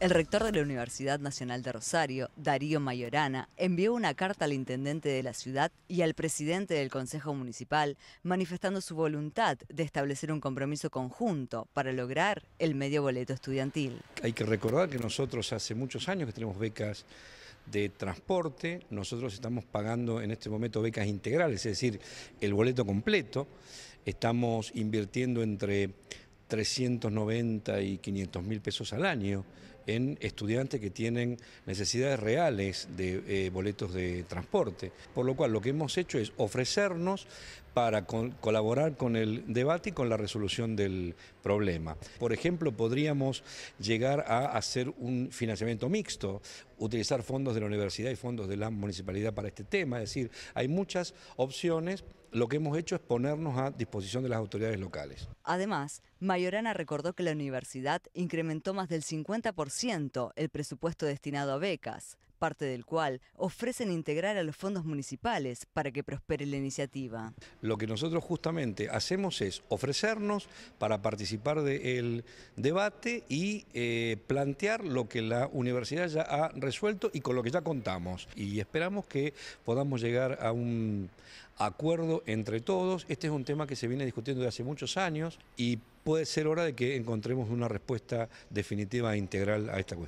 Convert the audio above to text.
El rector de la Universidad Nacional de Rosario, Darío Mayorana, envió una carta al intendente de la ciudad y al presidente del Consejo Municipal manifestando su voluntad de establecer un compromiso conjunto para lograr el medio boleto estudiantil. Hay que recordar que nosotros hace muchos años que tenemos becas de transporte, nosotros estamos pagando en este momento becas integrales, es decir, el boleto completo, estamos invirtiendo entre 390 y 500 mil pesos al año en estudiantes que tienen necesidades reales de eh, boletos de transporte. Por lo cual lo que hemos hecho es ofrecernos para colaborar con el debate y con la resolución del problema. Por ejemplo, podríamos llegar a hacer un financiamiento mixto, utilizar fondos de la universidad y fondos de la municipalidad para este tema, es decir, hay muchas opciones. Lo que hemos hecho es ponernos a disposición de las autoridades locales. Además, Mayorana recordó que la universidad incrementó más del 50% el presupuesto destinado a becas parte del cual ofrecen integrar a los fondos municipales para que prospere la iniciativa. Lo que nosotros justamente hacemos es ofrecernos para participar del debate y eh, plantear lo que la universidad ya ha resuelto y con lo que ya contamos. Y esperamos que podamos llegar a un acuerdo entre todos. Este es un tema que se viene discutiendo desde hace muchos años y puede ser hora de que encontremos una respuesta definitiva e integral a esta cuestión.